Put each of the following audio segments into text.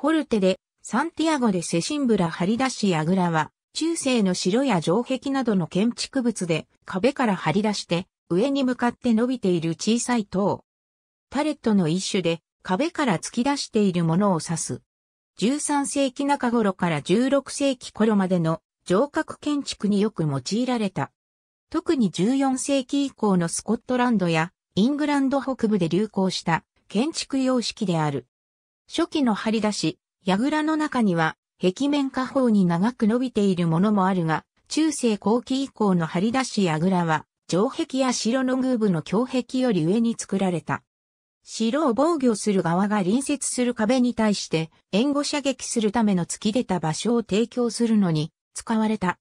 フォルテで、サンティアゴでセシンブラ張り出しあぐらは、中世の城や城壁などの建築物で壁から張り出して上に向かって伸びている小さい塔。パレットの一種で壁から突き出しているものを指す。13世紀中頃から16世紀頃までの城郭建築によく用いられた。特に14世紀以降のスコットランドやイングランド北部で流行した建築様式である。初期の張り出し、櫓の中には、壁面下方に長く伸びているものもあるが、中世後期以降の張り出し櫓は、城壁や城の宮部の胸壁より上に作られた。城を防御する側が隣接する壁に対して援護射撃するための突き出た場所を提供するのに使われた。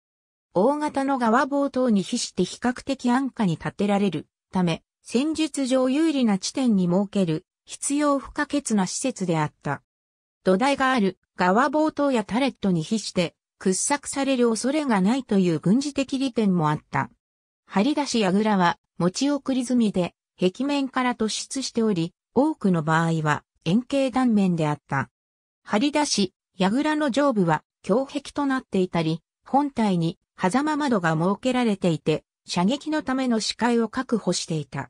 大型の側防等に比して比較的安価に建てられるため、戦術上有利な地点に設ける必要不可欠な施設であった。土台がある側冒頭やタレットに比して掘削される恐れがないという軍事的利点もあった。張り出し櫓は持ち送り済みで壁面から突出しており、多くの場合は円形断面であった。張り出し櫓の上部は胸壁となっていたり、本体に狭間窓が設けられていて、射撃のための視界を確保していた。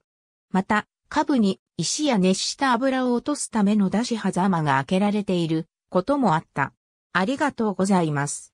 また、下部に石や熱した油を落とすための出し狭間が開けられていることもあった。ありがとうございます。